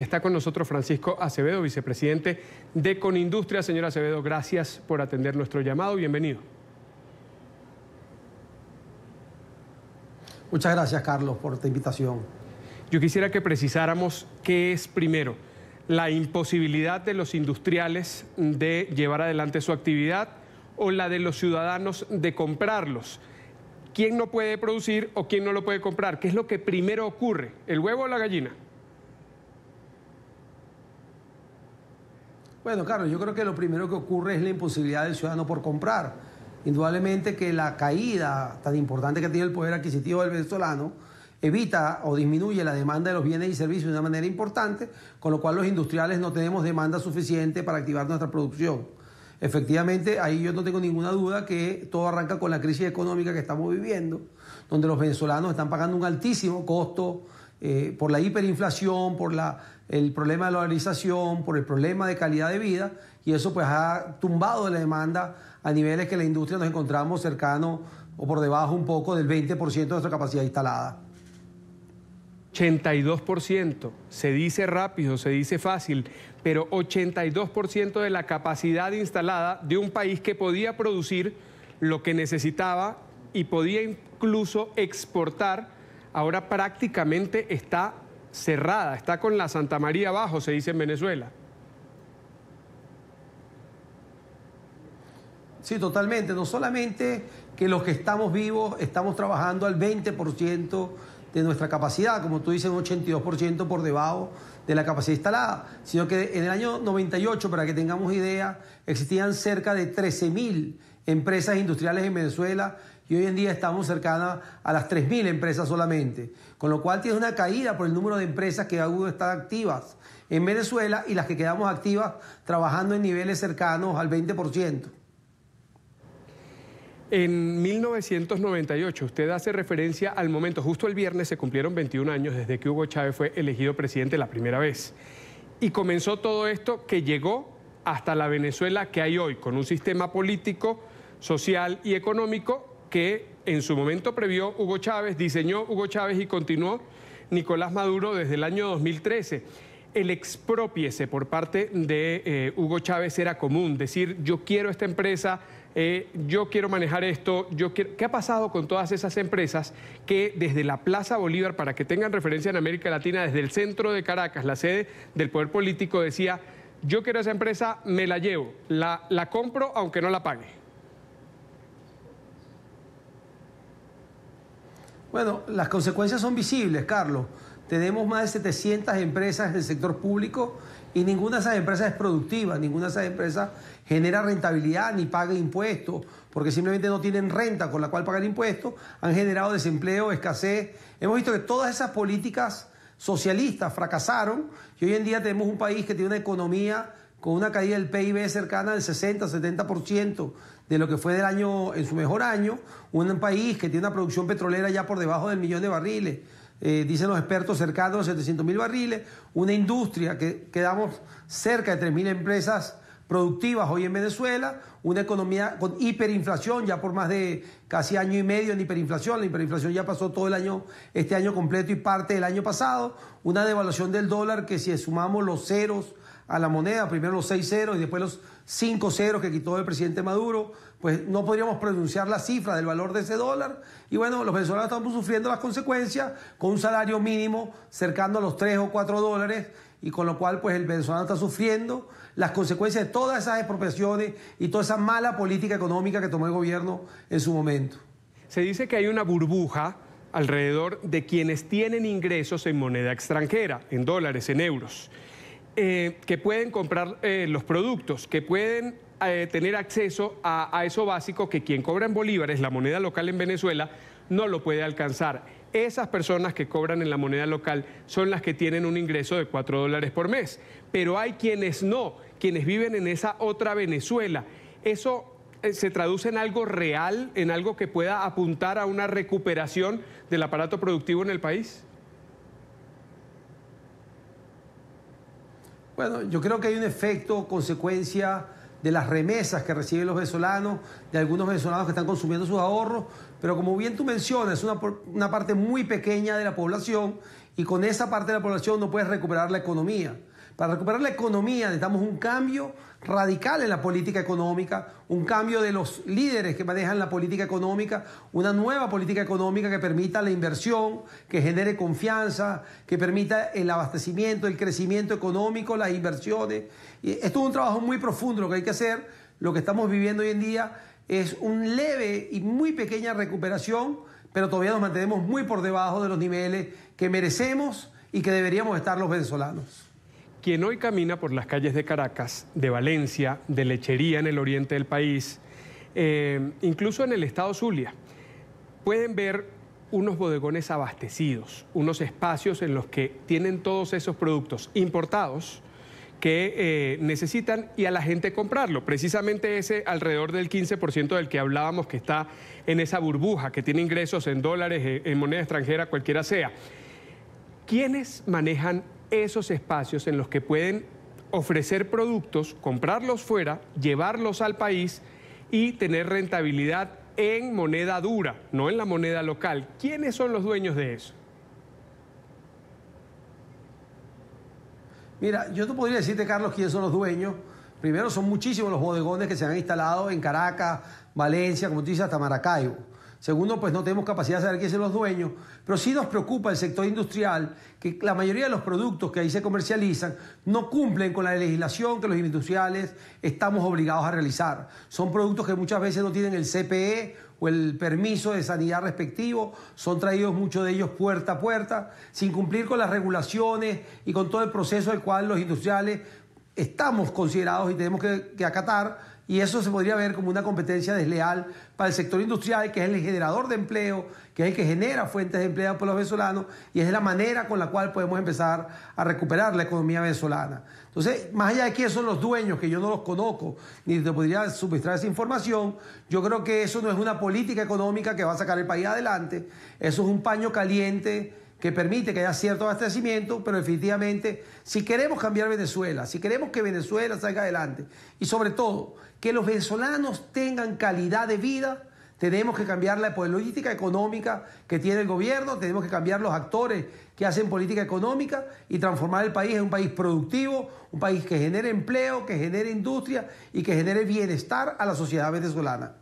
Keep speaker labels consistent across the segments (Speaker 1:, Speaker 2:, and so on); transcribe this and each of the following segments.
Speaker 1: Está con nosotros Francisco Acevedo, vicepresidente de Conindustria. Señor Acevedo, gracias por atender nuestro llamado. Bienvenido.
Speaker 2: Muchas gracias, Carlos, por esta invitación.
Speaker 1: Yo quisiera que precisáramos qué es primero, la imposibilidad de los industriales de llevar adelante su actividad o la de los ciudadanos de comprarlos. ¿Quién no puede producir o quién no lo puede comprar? ¿Qué es lo que primero ocurre, el huevo o la gallina?
Speaker 2: Bueno, Carlos, yo creo que lo primero que ocurre es la imposibilidad del ciudadano por comprar. Indudablemente que la caída tan importante que tiene el poder adquisitivo del venezolano evita o disminuye la demanda de los bienes y servicios de una manera importante, con lo cual los industriales no tenemos demanda suficiente para activar nuestra producción. Efectivamente, ahí yo no tengo ninguna duda que todo arranca con la crisis económica que estamos viviendo, donde los venezolanos están pagando un altísimo costo eh, por la hiperinflación, por la, el problema de la organización por el problema de calidad de vida, y eso pues ha tumbado la demanda a niveles que la industria nos encontramos cercano o por debajo un poco del 20% de nuestra capacidad instalada.
Speaker 1: 82%, se dice rápido, se dice fácil, pero 82% de la capacidad instalada de un país que podía producir lo que necesitaba y podía incluso exportar ahora prácticamente está cerrada, está con la Santa María abajo, se dice en Venezuela.
Speaker 2: Sí, totalmente. No solamente que los que estamos vivos estamos trabajando al 20% de nuestra capacidad, como tú dices, un 82% por debajo de la capacidad instalada, sino que en el año 98, para que tengamos idea, existían cerca de 13.000 empresas industriales en Venezuela y hoy en día estamos cercanas a las 3.000 empresas solamente, con lo cual tiene una caída por el número de empresas que aún están activas en Venezuela y las que quedamos activas trabajando en niveles cercanos al 20%.
Speaker 1: En 1998, usted hace referencia al momento, justo el viernes se cumplieron 21 años desde que Hugo Chávez fue elegido presidente la primera vez. Y comenzó todo esto que llegó hasta la Venezuela que hay hoy, con un sistema político social y económico que en su momento previó Hugo Chávez, diseñó Hugo Chávez y continuó Nicolás Maduro desde el año 2013. El expropiese por parte de eh, Hugo Chávez era común, decir yo quiero esta empresa, eh, yo quiero manejar esto, yo quiero... ¿Qué ha pasado con todas esas empresas que desde la Plaza Bolívar, para que tengan referencia en América Latina, desde el centro de Caracas, la sede del poder político, decía yo quiero esa empresa, me la llevo, la, la compro aunque no la pague?
Speaker 2: Bueno, las consecuencias son visibles, Carlos. Tenemos más de 700 empresas en el sector público y ninguna de esas empresas es productiva, ninguna de esas empresas genera rentabilidad ni paga impuestos, porque simplemente no tienen renta con la cual pagar impuestos, han generado desempleo, escasez. Hemos visto que todas esas políticas socialistas fracasaron y hoy en día tenemos un país que tiene una economía con una caída del PIB cercana al 60-70% de lo que fue del año, en su mejor año, un país que tiene una producción petrolera ya por debajo del millón de barriles, eh, dicen los expertos cercanos a 700 mil barriles, una industria que quedamos cerca de 3 mil empresas productivas hoy en Venezuela, una economía con hiperinflación ya por más de casi año y medio en hiperinflación, la hiperinflación ya pasó todo el año, este año completo y parte del año pasado, una devaluación del dólar que si sumamos los ceros a la moneda, primero los 6 ceros y después los 5 ceros que quitó el presidente Maduro, pues no podríamos pronunciar la cifra del valor de ese dólar. Y bueno, los venezolanos estamos sufriendo las consecuencias con un salario mínimo cercano a los 3 o 4 dólares y con lo cual pues el venezolano está sufriendo las consecuencias de todas esas expropiaciones y toda esa mala
Speaker 1: política económica que tomó el gobierno en su momento. Se dice que hay una burbuja alrededor de quienes tienen ingresos en moneda extranjera, en dólares, en euros. Eh, que pueden comprar eh, los productos, que pueden eh, tener acceso a, a, eso básico que quien cobra en bolívares, la moneda local en Venezuela, no lo puede alcanzar. Esas personas que cobran en la moneda local son las que tienen un ingreso de 4 dólares por mes, pero hay quienes no, quienes viven en esa otra Venezuela. Eso se traduce en algo real, en algo que pueda apuntar a una recuperación del aparato productivo en el país?
Speaker 2: Bueno, yo creo que hay un efecto, consecuencia de las remesas que reciben los venezolanos, de algunos venezolanos que están consumiendo sus ahorros, pero como bien tú mencionas, es una, una parte muy pequeña de la población y con esa parte de la población no puedes recuperar la economía. Para recuperar la economía necesitamos un cambio radical en la política económica, un cambio de los líderes que manejan la política económica, una nueva política económica que permita la inversión, que genere confianza, que permita el abastecimiento, el crecimiento económico, las inversiones. esto es un trabajo muy profundo lo que hay que hacer. Lo que estamos viviendo hoy en día es una leve y muy pequeña recuperación, pero todavía nos mantenemos muy por debajo de los niveles que merecemos y que deberíamos estar los venezolanos
Speaker 1: quien hoy camina por las calles de Caracas, de Valencia, de Lechería en el oriente del país, eh, incluso en el estado Zulia, pueden ver unos bodegones abastecidos, unos espacios en los que tienen todos esos productos importados que eh, necesitan y a la gente comprarlo. Precisamente ese alrededor del 15% del que hablábamos que está en esa burbuja, que tiene ingresos en dólares, eh, en moneda extranjera, cualquiera sea. ¿Quiénes manejan esos espacios en los que pueden ofrecer productos, comprarlos fuera, llevarlos al país y tener rentabilidad en moneda dura, no en la moneda local. ¿Quiénes son los dueños de eso?
Speaker 2: Mira, yo te podría decirte, Carlos, quiénes son los dueños. Primero, son muchísimos los bodegones que se han instalado en Caracas, Valencia, como tú dices, hasta Maracaibo. Segundo, pues no tenemos capacidad de saber quiénes son los dueños, pero sí nos preocupa el sector industrial, que la mayoría de los productos que ahí se comercializan no cumplen con la legislación que los industriales estamos obligados a realizar. Son productos que muchas veces no tienen el CPE o el permiso de sanidad respectivo, son traídos muchos de ellos puerta a puerta, sin cumplir con las regulaciones y con todo el proceso del cual los industriales estamos considerados y tenemos que, que acatar y eso se podría ver como una competencia desleal para el sector industrial, que es el generador de empleo, que es el que genera fuentes de empleo para los venezolanos, y es la manera con la cual podemos empezar a recuperar la economía venezolana. Entonces, más allá de quiénes son los dueños, que yo no los conozco, ni te podría suministrar esa información, yo creo que eso no es una política económica que va a sacar el país adelante, eso es un paño caliente que permite que haya cierto abastecimiento, pero definitivamente si queremos cambiar Venezuela, si queremos que Venezuela salga adelante y sobre todo que los venezolanos tengan calidad de vida, tenemos que cambiar la política económica que tiene el gobierno, tenemos que cambiar los actores que hacen política económica y transformar el país en un país productivo, un país que genere empleo, que genere industria y que genere bienestar a la sociedad venezolana.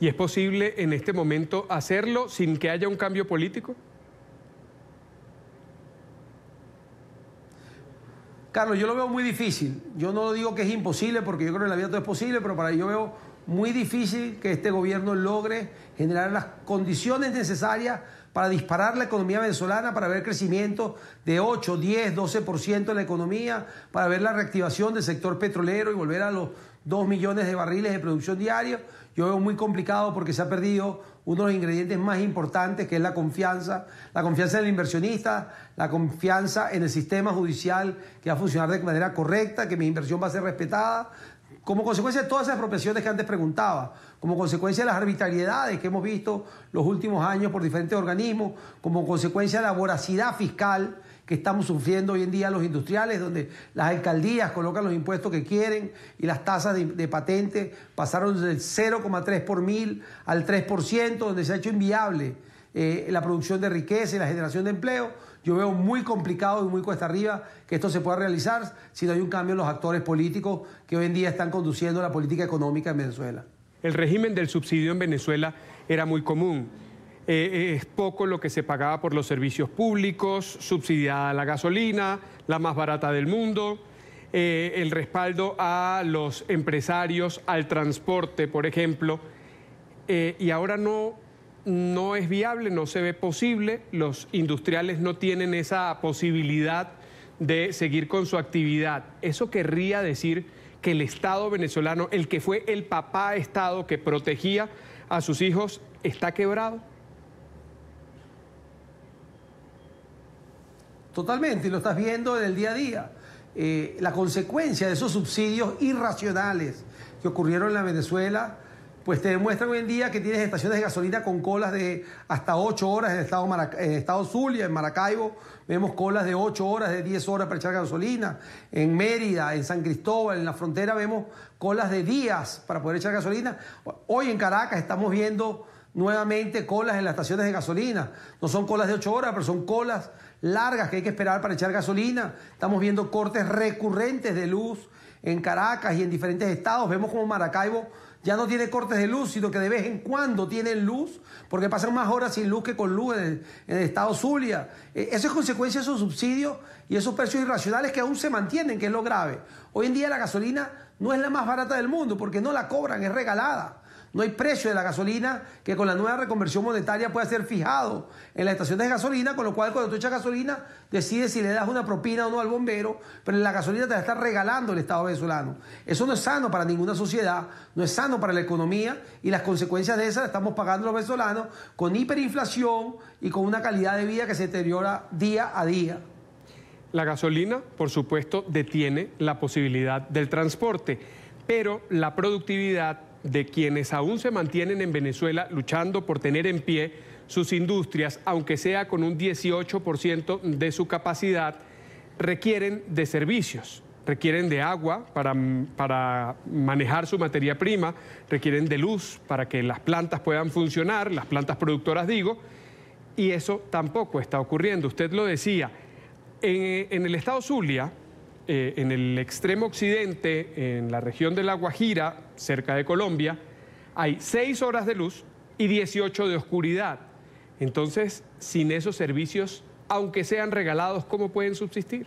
Speaker 1: ¿Y es posible en este momento hacerlo sin que haya un cambio político?
Speaker 2: Carlos, yo lo veo muy difícil. Yo no digo que es imposible, porque yo creo que en la vida todo es posible, pero para yo veo muy difícil que este gobierno logre generar las condiciones necesarias para disparar la economía venezolana, para ver crecimiento de 8, 10, 12% en la economía, para ver la reactivación del sector petrolero y volver a los 2 millones de barriles de producción diaria. Yo veo muy complicado porque se ha perdido uno de los ingredientes más importantes, que es la confianza, la confianza del inversionista, la confianza en el sistema judicial que va a funcionar de manera correcta, que mi inversión va a ser respetada, como consecuencia de todas esas apropiaciones que antes preguntaba, como consecuencia de las arbitrariedades que hemos visto los últimos años por diferentes organismos, como consecuencia de la voracidad fiscal que estamos sufriendo hoy en día los industriales, donde las alcaldías colocan los impuestos que quieren y las tasas de, patente pasaron del 0,3 por mil al 3%, donde se ha hecho inviable eh, la producción de riqueza y la generación de empleo yo veo muy complicado y muy cuesta arriba que esto se pueda realizar si no hay un cambio en los actores políticos que hoy en día están conduciendo la política económica en Venezuela.
Speaker 1: El régimen del subsidio en Venezuela era muy común. Eh, eh, es poco lo que se pagaba por los servicios públicos, subsidiada la gasolina, la más barata del mundo, eh, el respaldo a los empresarios, al transporte, por ejemplo. y ahora no no es viable, no se ve posible, los industriales no tienen esa posibilidad de seguir con su actividad. Eso querría decir que el Estado venezolano, el que fue el papá Estado que protegía a sus hijos, está quebrado. Totalmente, y lo estás viendo en el día a día.
Speaker 2: Eh, la consecuencia de esos subsidios irracionales que ocurrieron en la Venezuela pues te demuestran hoy en día que tienes estaciones de gasolina con colas de hasta 8 horas en el estado, Zulia, en Maracaibo, vemos colas de 8 horas, de 10 horas para echar gasolina, en Mérida, en San Cristóbal, en la frontera vemos colas de días para poder echar gasolina. Hoy en Caracas estamos viendo nuevamente colas en las estaciones de gasolina. No son colas de 8 horas, pero son colas largas que hay que esperar para echar gasolina. Estamos viendo cortes recurrentes de luz en Caracas y en diferentes estados. Vemos como Maracaibo ya no tiene cortes de luz, sino que de vez en cuando tienen luz, porque pasan más horas sin luz que con luz en el, estado Zulia. E, eso es consecuencia de esos subsidios y esos precios irracionales que aún se mantienen, que es lo grave. Hoy en día la gasolina no es la más barata del mundo, porque no la cobran, es regalada. No hay precio de la gasolina que con la nueva reconversión monetaria pueda ser fijado en las estaciones de gasolina, con lo cual cuando tú echas gasolina decides si le das una propina o no al bombero, pero la gasolina te la está regalando el Estado venezolano. Eso no es sano para ninguna sociedad, no es sano para la economía y las consecuencias de esas las estamos pagando los venezolanos con hiperinflación y con una calidad de vida que se deteriora día a día.
Speaker 1: La gasolina, por supuesto, detiene la posibilidad del transporte pero la productividad de quienes aún se mantienen en Venezuela luchando por tener en pie sus industrias, aunque sea con un 18% de su capacidad, requieren de servicios, requieren de agua para, manejar su materia prima, requieren de luz para que las plantas puedan funcionar, las plantas productoras digo, y eso tampoco está ocurriendo. Usted lo decía, en el estado Zulia, eh, en el extremo occidente, en la región de La Guajira, cerca de Colombia, hay 6 horas de luz y 18 de oscuridad. Entonces, sin esos servicios, aunque sean regalados, ¿cómo pueden subsistir?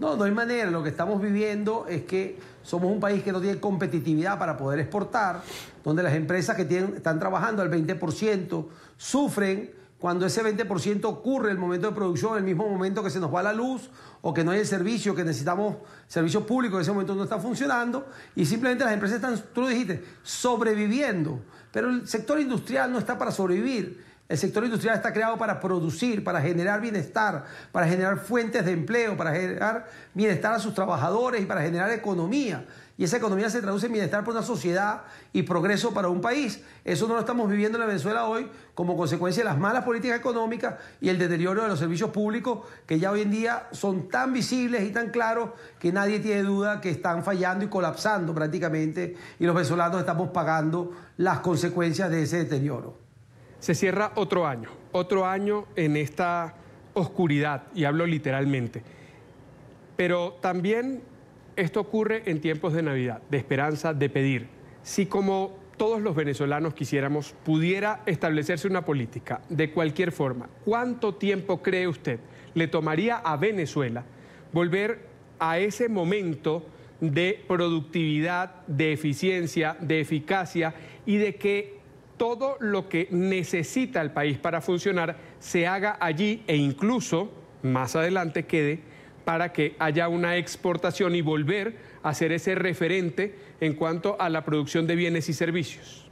Speaker 2: No, no hay manera. Lo que estamos viviendo es que somos un país que no tiene competitividad para poder exportar, donde las empresas que están trabajando al 20% sufren cuando ese 20% ocurre el momento de producción, el mismo momento que se nos va la luz o que no hay el servicio, que necesitamos servicios públicos, en ese momento no está funcionando y simplemente las empresas están, tú lo dijiste, sobreviviendo. Pero el sector industrial no está para sobrevivir. El sector industrial está creado para producir, para generar bienestar, para generar fuentes de empleo, para generar bienestar a sus trabajadores y para generar economía y esa economía se traduce en bienestar para una sociedad y progreso para un país. Eso no lo estamos viviendo en Venezuela hoy como consecuencia de las malas políticas económicas y el deterioro de los servicios públicos que ya hoy en día son tan visibles y tan claros que nadie tiene duda que están fallando y colapsando prácticamente y los venezolanos estamos pagando las consecuencias de
Speaker 1: ese deterioro. Se cierra otro año, otro año en esta oscuridad, y hablo literalmente. Pero también esto ocurre en tiempos de Navidad, de esperanza, de pedir. Si como todos los venezolanos quisiéramos, pudiera establecerse una política, de cualquier forma, ¿cuánto tiempo cree usted le tomaría a Venezuela volver a ese momento de productividad, de eficiencia, de eficacia y de que todo lo que necesita el país para funcionar se haga allí e incluso más adelante quede para que haya una exportación y volver a ser ese referente en cuanto a la producción de bienes y servicios.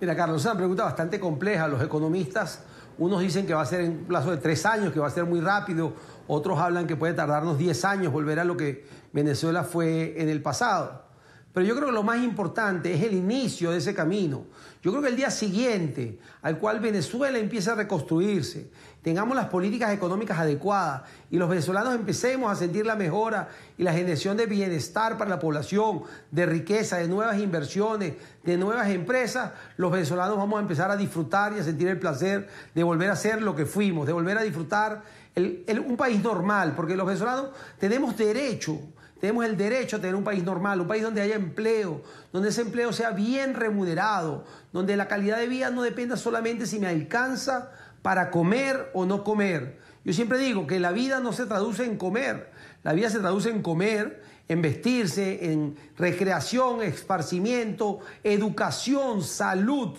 Speaker 2: Mira, Carlos, es una pregunta bastante compleja. Los economistas, unos dicen que va a ser en un plazo de tres años, que va a ser muy rápido, otros hablan que puede tardarnos diez años volver a lo que Venezuela fue en el pasado. Pero yo creo que lo más importante es el inicio de ese camino. Yo creo que el día siguiente al cual Venezuela empiece a reconstruirse, tengamos las políticas económicas adecuadas y los venezolanos empecemos a sentir la mejora y la generación de bienestar para la población, de riqueza, de nuevas inversiones, de nuevas empresas, los venezolanos vamos a empezar a disfrutar y a sentir el placer de volver a ser lo que fuimos, de volver a disfrutar un país normal, porque los venezolanos tenemos derecho tenemos el derecho a tener un país normal, un país donde haya empleo, donde ese empleo sea bien remunerado, donde la calidad de vida no dependa solamente si me alcanza para comer o no comer. Yo siempre digo que la vida no se traduce en comer, la vida se traduce en comer, en vestirse, en recreación, esparcimiento, educación, salud.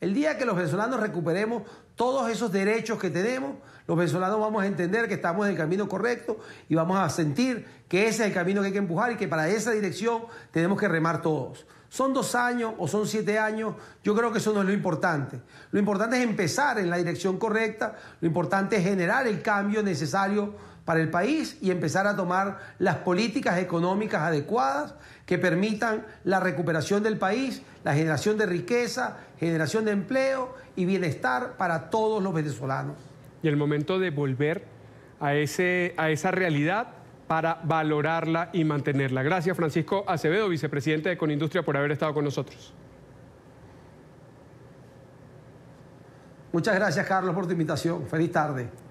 Speaker 2: El día que los venezolanos recuperemos todos esos derechos que tenemos, los venezolanos vamos a entender que estamos en el camino correcto y vamos a sentir que ese es el camino que hay que empujar y que para esa dirección tenemos que remar todos. Son dos años o son siete años, yo creo que eso no es lo importante. Lo importante es empezar en la dirección correcta, lo importante es generar el cambio necesario para el país y empezar a tomar las políticas económicas adecuadas que permitan la recuperación del país, la generación de riqueza, generación de empleo y bienestar para todos los venezolanos.
Speaker 1: Y el momento de volver a, a esa realidad para valorarla y mantenerla. Gracias Francisco Acevedo, vicepresidente de Conindustria, por haber estado con nosotros.
Speaker 2: Muchas gracias Carlos por tu invitación. Feliz tarde.